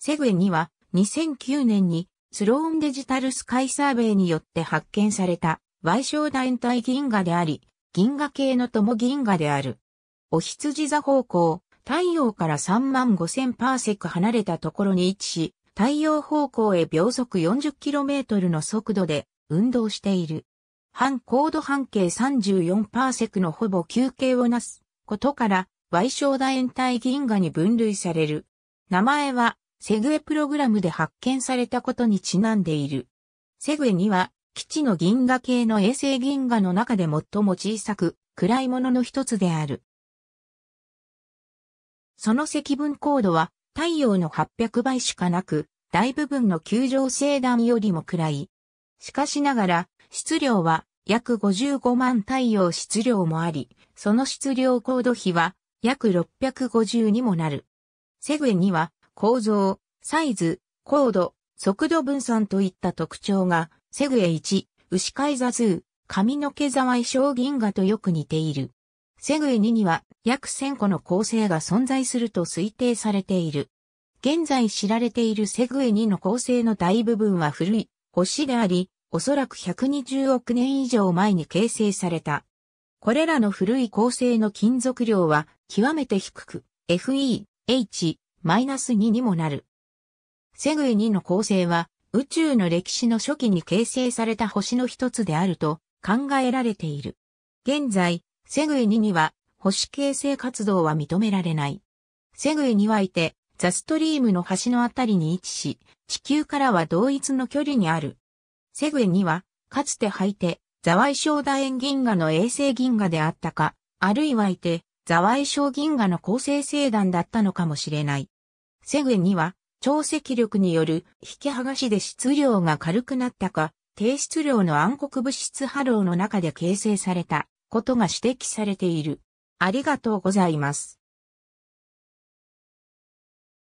セグウェには2009年にスローンデジタルスカイサーベイによって発見された賠償団体銀河であり、銀河系の友銀河である。お羊座方向、太陽から3万5000パーセク離れたところに位置し、太陽方向へ秒速 40km の速度で運動している。半高度半径34パーセクのほぼ休憩をなすことから、矮小楕円体銀河に分類される。名前はセグエプログラムで発見されたことにちなんでいる。セグエには、基地の銀河系の衛星銀河の中で最も小さく、暗いものの一つである。その積分高度は、太陽の800倍しかなく、大部分の球状星団よりも暗い。しかしながら、質量は約55万太陽質量もあり、その質量高度比は約650にもなる。セグエには構造、サイズ、高度、速度分散といった特徴が、セグエ1、牛飼い座数、髪の毛沢衣装銀河とよく似ている。セグエ2には約1000個の構成が存在すると推定されている。現在知られているセグエ2の構成の大部分は古い星であり、おそらく120億年以上前に形成された。これらの古い構成の金属量は極めて低く、FE、H、マイナス2にもなる。セグイ2の構成は、宇宙の歴史の初期に形成された星の一つであると考えられている。現在、セグイ2には、星形成活動は認められない。セグイ2はいて、ザストリームの端のあたりに位置し、地球からは同一の距離にある。セグイ2は、かつて履いて、ザワイショウダエン銀河の衛星銀河であったか、あるいはいて、ザワイ小銀河の構成星団だったのかもしれない。セグエには、潮汐力による引き剥がしで質量が軽くなったか、低質量の暗黒物質波浪の中で形成されたことが指摘されている。ありがとうございます。